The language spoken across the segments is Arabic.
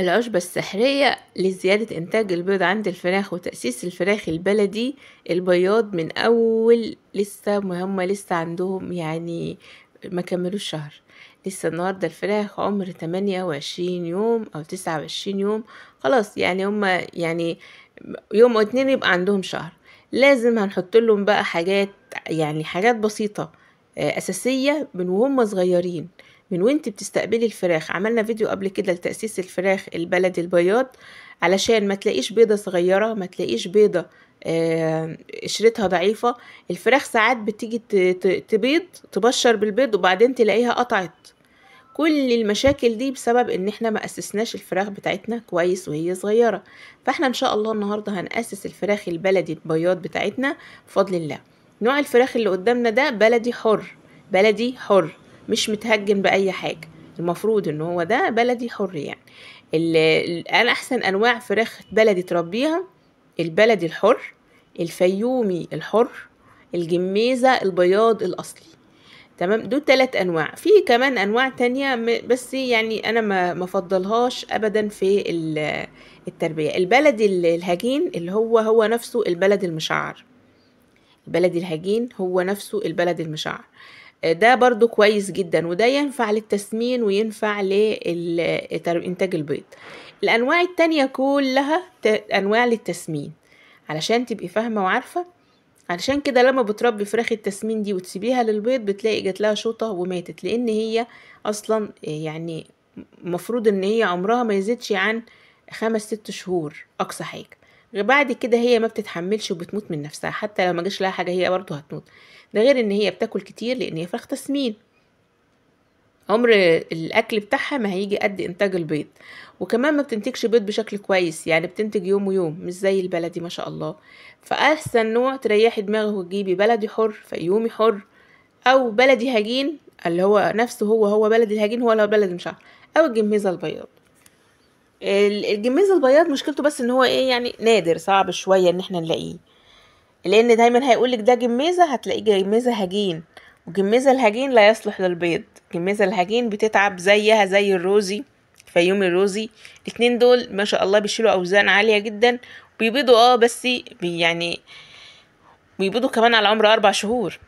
العشبة السحرية لزيادة إنتاج البيض عند الفراخ وتأسيس الفراخ البلدي البياض من أول لسه مهمة لسه عندهم يعني ما كملوا شهر لسه النهاردة الفراخ عمر تمانية وعشرين يوم أو تسعة وعشرين يوم خلاص يعني هما يعني يوم أو اتنين يبقى عندهم شهر لازم هنحط لهم بقى حاجات يعني حاجات بسيطة آه، أساسية من وهم صغيرين من وانت بتستقبلي الفراخ عملنا فيديو قبل كده لتأسيس الفراخ البلدي البياض علشان ما تلاقيش بيضة صغيرة ما تلاقيش بيضة آه، قشرتها ضعيفة الفراخ ساعات بتيجي تبيض تبشر بالبيض وبعدين تلاقيها قطعت كل المشاكل دي بسبب ان احنا ما اسسناش الفراخ بتاعتنا كويس وهي صغيرة فاحنا ان شاء الله النهاردة هنأسس الفراخ البلدي البياض بتاعتنا بفضل الله نوع الفراخ اللي قدامنا ده بلدي حر بلدي حر مش متهجم باي حاجه المفروض ان هو ده بلدي حر يعني انا احسن انواع فراخ بلدي تربيها البلدي الحر الفيومي الحر الجميزه البياض الاصلي تمام دول ثلاث انواع في كمان انواع تانية بس يعني انا ما مفضلهاش ابدا في التربيه البلدي الهجين اللي هو هو نفسه البلد المشعر البلدي الهجين هو نفسه البلد المشعر ده برضو كويس جدا وده ينفع للتسمين وينفع لإنتاج البيض الأنواع التانية كلها أنواع للتسمين علشان تبقي فاهمة وعارفة علشان كده لما بتربي فراخ التسمين دي وتسيبيها للبيض بتلاقي جات لها شوطة وماتت لأن هي أصلا يعني مفروض إن هي عمرها ما يزيدش عن خمس ست شهور أقصى حاجة بعد كده هي ما بتتحملش وبتموت من نفسها حتى لو ما جاش لها حاجه هي برضه هتموت ده غير ان هي بتاكل كتير لان هي فرخ تسمين عمر الاكل بتاعها ما هيجي قد انتاج البيض وكمان ما بتنتجش بيض بشكل كويس يعني بتنتج يوم ويوم مش زي البلدي ما شاء الله فاحسن نوع تريحي دماغك وتجيبي بلدي حر فيومي حر او بلدي هجين اللي هو نفسه هو هو بلدي الهجين هو اللي هو بلدي عارف. او الجميزه البياض الجميز البياض مشكلته بس ان هو ايه يعني نادر صعب شويه ان احنا نلاقيه لان دايما هيقولك ده جميزه هتلاقيه جميزه هجين وجميزه الهجين لا يصلح للبيض جميزه الهجين بتتعب زيها زي الروزي فيوم الروزي الاتنين دول ما شاء الله بيشيلوا اوزان عاليه جدا بيبيضوا اه بس بي يعني بيبيضوا كمان على عمر اربع شهور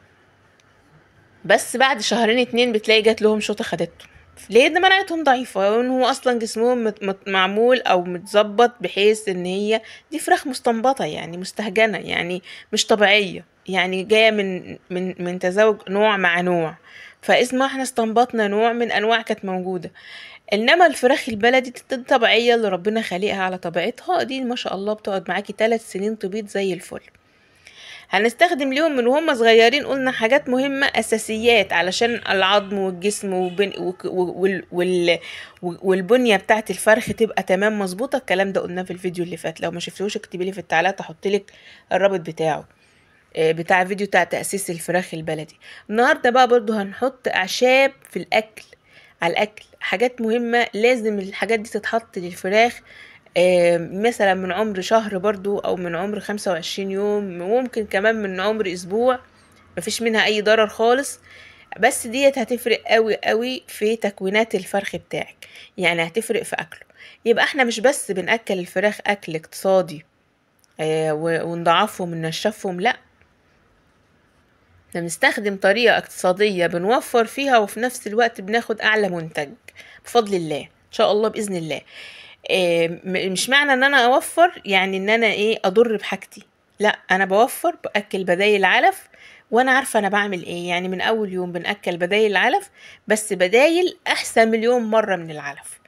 بس بعد شهرين اتنين بتلاقي جات لهم شوطه خدته ليه ان مناعتهم ضعيفه وان هو اصلا جسمهم مت مت معمول او متظبط بحيث ان هي دي فراخ مستنبطه يعني مستهجنه يعني مش طبيعيه يعني جايه من من من تزاوج نوع مع نوع ما احنا استنبطنا نوع من انواع كانت موجوده انما الفراخ البلدي الطبيعيه اللي ربنا خالقها على طبيعتها دي ما شاء الله بتقعد معاكي ثلاث سنين تبيض زي الفل هنستخدم ليهم من وهم صغيرين قلنا حاجات مهمة أساسيات علشان العظم والجسم وبن... وال... وال... والبنية بتاعت الفرخ تبقى تمام مظبوطة الكلام ده قلناه في الفيديو اللي فات لو ما شفتوش اكتبي لي في التعليقات هحط لك الرابط بتاعه آه، بتاع فيديو بتاع تأسيس الفراخ البلدي النهاردة بقى برضو هنحط أعشاب في الأكل على الأكل حاجات مهمة لازم الحاجات دي تتحط للفراخ مثلا من عمر شهر برضو او من عمر خمسة وعشرين يوم ممكن كمان من عمر اسبوع مفيش منها اي ضرر خالص بس ديت هتفرق قوي قوي في تكوينات الفرخ بتاعك يعني هتفرق في اكله يبقى احنا مش بس بنأكل الفراخ اكل اقتصادي آه، ونضعفهم وننشفهم لا بنستخدم طريقة اقتصادية بنوفر فيها وفي نفس الوقت بناخد اعلى منتج بفضل الله ان شاء الله باذن الله مش معنى ان انا اوفر يعني ان انا ايه اضر بحاجتي لا انا بوفر باكل بدايل علف وانا عارفه انا بعمل ايه يعني من اول يوم بناكل بدايل العلف بس بدايل احسن مليون مره من العلف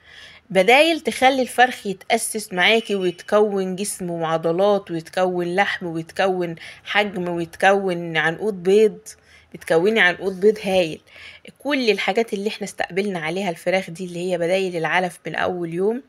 بدايل تخلي الفرخ يتأسس معاكي ويتكون جسم وعضلات ويتكون لحم ويتكون حجم ويتكون عنقود بيض بتكوني عنقود بيض هايل كل الحاجات اللي احنا استقبلنا عليها الفراخ دي اللي هي بدايل العلف من اول يوم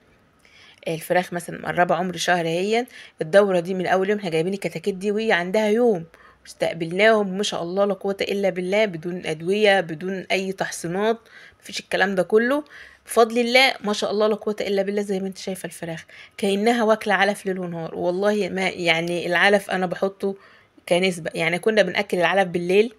الفراخ مثلا مقربة عمر شهر هي الدورة دي من أول يوم احنا جايبين الكتاكيت دي وهي عندها يوم استقبلناهم ما شاء الله لا قوة إلا بالله بدون أدوية بدون أي تحصينات مفيش الكلام ده كله بفضل الله ما شاء الله لا قوة إلا بالله زي ما انت شايفة الفراخ كأنها واكلة علف ليل ونهار والله ما يعني العلف أنا بحطه كنسبة يعني كنا بنأكل العلف بالليل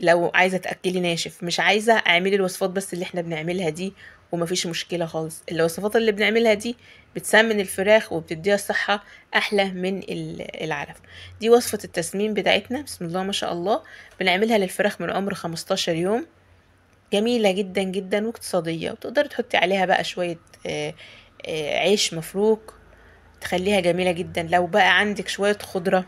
لو عايزة تأكلي ناشف مش عايزة اعملي الوصفات بس اللي احنا بنعملها دي ومفيش مشكله خالص الوصفات اللي بنعملها دي بتسمن الفراخ وبتديها الصحه احلى من العلف دي وصفه التسمين بتاعتنا بسم الله ما شاء الله بنعملها للفراخ من عمر 15 يوم جميله جدا جدا واقتصاديه وتقدري تحطي عليها بقى شويه آه، آه، عيش مفروك تخليها جميله جدا لو بقى عندك شويه خضره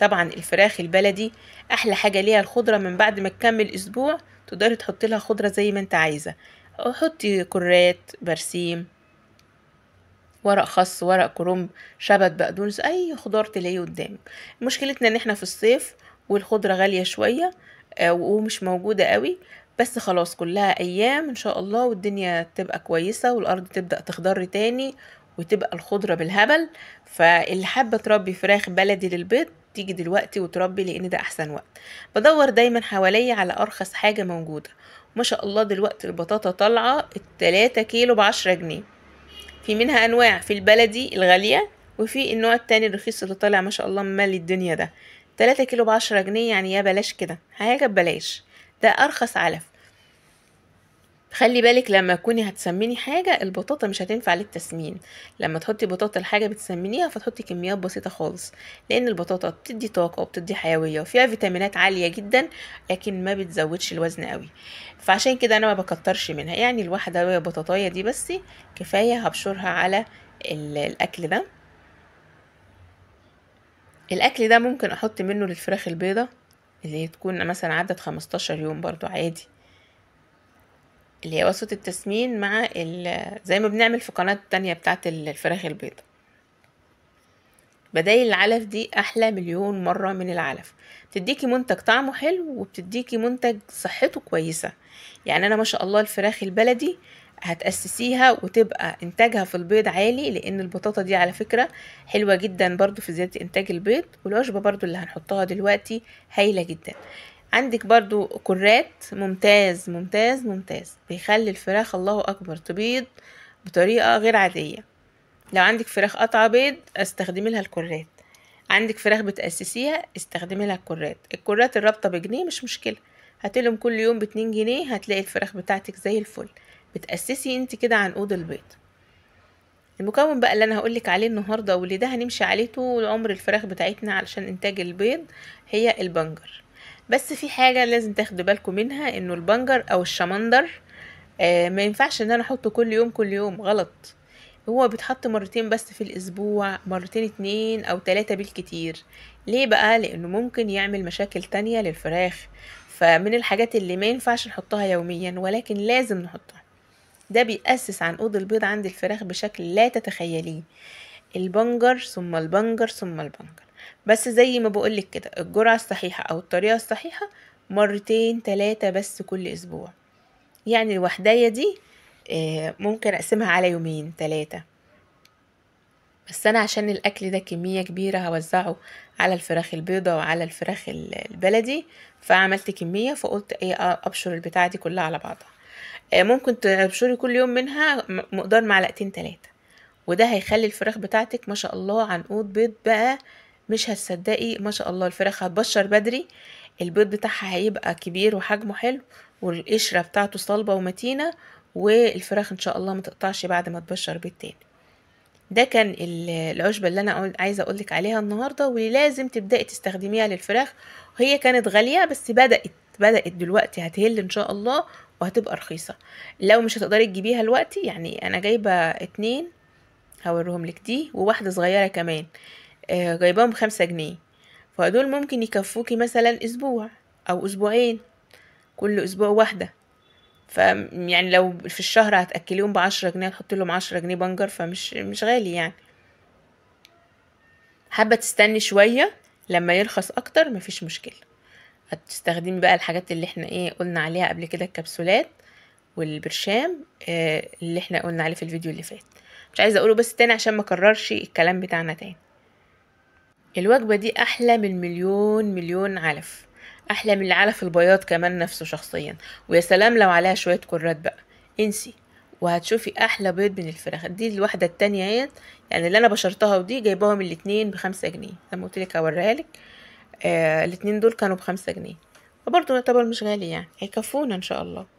طبعا الفراخ البلدي احلى حاجه ليها الخضره من بعد ما تكمل اسبوع تقدري تحط لها خضره زي ما انت عايزه حطي كرات برسيم ورق خس ورق كرنب شبت بقدونس اي خضار تلاقيه قدامك مشكلتنا ان احنا في الصيف والخضره غاليه شويه آه، ومش موجوده قوي بس خلاص كلها ايام ان شاء الله والدنيا تبقى كويسه والارض تبدا تخضر تاني وتبقى الخضره بالهبل فاللي حابه تربي فراخ بلدي للبيض تيجي دلوقتي وتربي لان ده احسن وقت بدور دايما حواليا على ارخص حاجه موجوده ما شاء الله دلوقتي البطاطا طالعة التلاتة كيلو بعشرة جنيه في منها أنواع في البلدي الغالية وفي النوع التاني الرخيص اللي طالع ما شاء الله مالي الدنيا ده تلاتة كيلو بعشرة جنيه يعني يا بلاش كده حاجة ببلاش ده أرخص علف خلي بالك لما تكوني هتسمني حاجة البطاطا مش هتنفع للتسمين لما تحطي بطاطا لحاجة بتسمنيها فتحطي كميات بسيطة خالص لأن البطاطا بتدي طاقة وبتدي حيوية وفيها فيتامينات عالية جدا لكن ما بتزودش الوزن قوي فعشان كده أنا ما بكترش منها يعني الواحدة بطاطايا دي بس كفاية هبشرها على الأكل ده الأكل ده ممكن أحط منه للفراخ البيضة اللي تكون مثلا عدت 15 يوم برضو عادي اللي هي وصفة التسمين مع زي ما بنعمل في قناة تانية بتاعت الفراخ البيضة بدايل العلف دي أحلى مليون مرة من العلف بتديكي منتج طعمه حلو وبتديكي منتج صحته كويسة يعني أنا ما شاء الله الفراخ البلدي هتأسسيها وتبقى إنتاجها في البيض عالي لأن البطاطا دي على فكرة حلوة جدا برضو في زيادة إنتاج البيض والعشبة برضو اللي هنحطها دلوقتي هايلة جدا عندك برضو كرات ممتاز ممتاز ممتاز بيخلي الفراخ الله أكبر تبيض بطريقة غير عادية لو عندك فراخ قطعة بيض استخدمي لها الكرات عندك فراخ بتأسسيها استخدمي لها الكرات الكرات الرابطة بجنيه مش مشكلة هتلهم كل يوم باتنين جنيه هتلاقي الفراخ بتاعتك زي الفل بتأسسي انت كده عنقود البيض المكون بقى اللي انا هقولك عليه النهاردة واللي ده هنمشي عليه طول عمر الفراخ بتاعتنا علشان انتاج البيض هي البنجر بس في حاجه لازم تاخدوا بالكم منها انه البنجر او الشمندر آه ما ينفعش ان انا احطه كل يوم كل يوم غلط هو بيتحط مرتين بس في الأسبوع مرتين اتنين أو تلاتة بالكتير ليه بقى؟ لأنه ممكن يعمل مشاكل تانية للفراخ فمن الحاجات اللي ما ينفعش نحطها يوميا ولكن لازم نحطها ده بيأسس عن أوض البيض عند الفراخ بشكل لا تتخيليه البنجر ثم البنجر ثم البنجر بس زي ما بقولك كده الجرعة الصحيحة أو الطريقة الصحيحة مرتين تلاتة بس كل أسبوع يعني الوحداية دي آه، ممكن أقسمها على يومين تلاتة بس أنا عشان الأكل ده كمية كبيرة هوزعه على الفراخ البيضة وعلى الفراخ البلدي فعملت كمية فقلت إيه أبشر البتاعة دي كلها على بعضها آه، ممكن تبشري كل يوم منها مقدار معلقتين تلاتة وده هيخلي الفراخ بتاعتك ما شاء الله عنقود بيض بقى مش هتصدقي ما شاء الله الفراخ هتبشر بدري البيض بتاعها هيبقى كبير وحجمه حلو والقشرة بتاعته صلبة ومتينة والفراخ ان شاء الله ما تقطعش بعد ما تبشر بالتاني تاني ده كان العشبة اللي انا عايزة اقولك عليها النهاردة ولازم تبدأي تستخدميها للفراخ هي كانت غالية بس بدأت بدأت دلوقتي هتهل ان شاء الله وهتبقى رخيصة لو مش هتقدري تجيبيها دلوقتي يعني انا جايبة اتنين هوريهم لك دي وواحدة صغيرة كمان آه، جايباهم بخمسة جنيه فدول ممكن يكفوكي مثلا اسبوع او اسبوعين كل اسبوع واحدة ف يعني لو في الشهر هتاكليهم بعشرة جنيه تحطي لهم عشرة جنيه بنجر فمش مش غالي يعني حابه تستني شويه لما يرخص اكتر مفيش مشكله هتستخدمي بقى الحاجات اللي احنا ايه قلنا عليها قبل كده الكبسولات والبرشام آه، اللي احنا قلنا عليه في الفيديو اللي فات مش عايزه اقوله بس تاني عشان ما اكررش الكلام بتاعنا تاني الوجبة دي أحلى من مليون مليون علف أحلى من العلف البياض كمان نفسه شخصيا ويا سلام لو عليها شوية كرات بقى انسي وهتشوفي أحلى بيض من الفراخ دي الواحدة التانية اهي يعني اللي أنا بشرتها ودي جايباهم الاتنين بخمسة جنيه زي ما قلتلك هوريها لك آه الاتنين دول كانوا بخمسة جنيه فبرضه يعتبر مش غالي يعني هيكفونا إن شاء الله